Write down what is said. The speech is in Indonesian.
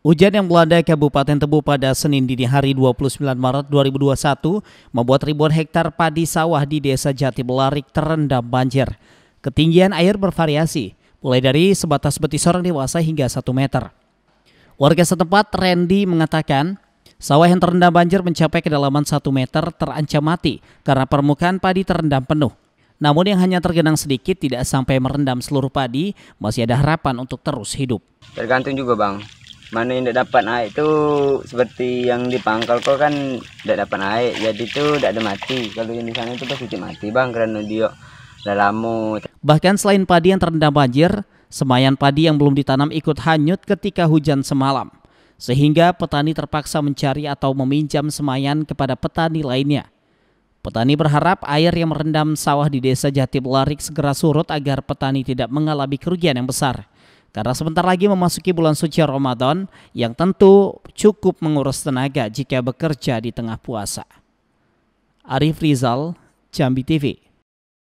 Hujan yang melanda Kabupaten Tebu pada Senin dini hari 29 Maret 2021 membuat ribuan hektar padi sawah di Desa Jati Belarik terendam banjir. Ketinggian air bervariasi, mulai dari sebatas betis orang dewasa hingga 1 meter. Warga setempat Randy mengatakan, sawah yang terendam banjir mencapai kedalaman 1 meter terancam mati karena permukaan padi terendam penuh. Namun yang hanya tergenang sedikit tidak sampai merendam seluruh padi, masih ada harapan untuk terus hidup. Tergantung juga bang, mana yang tidak dapat naik itu seperti yang di pangkal kok kan tidak dapat naik jadi itu tidak ada mati kalau yang di sana itu pasti mati bang karena dia sudah lama bahkan selain padi yang terendam banjir semayan padi yang belum ditanam ikut hanyut ketika hujan semalam sehingga petani terpaksa mencari atau meminjam semayan kepada petani lainnya Petani berharap air yang merendam sawah di desa Jati segera surut agar petani tidak mengalami kerugian yang besar. Karena sebentar lagi memasuki bulan suci Ramadan yang tentu cukup mengurus tenaga jika bekerja di tengah puasa. Arif Rizal, Jambi TV.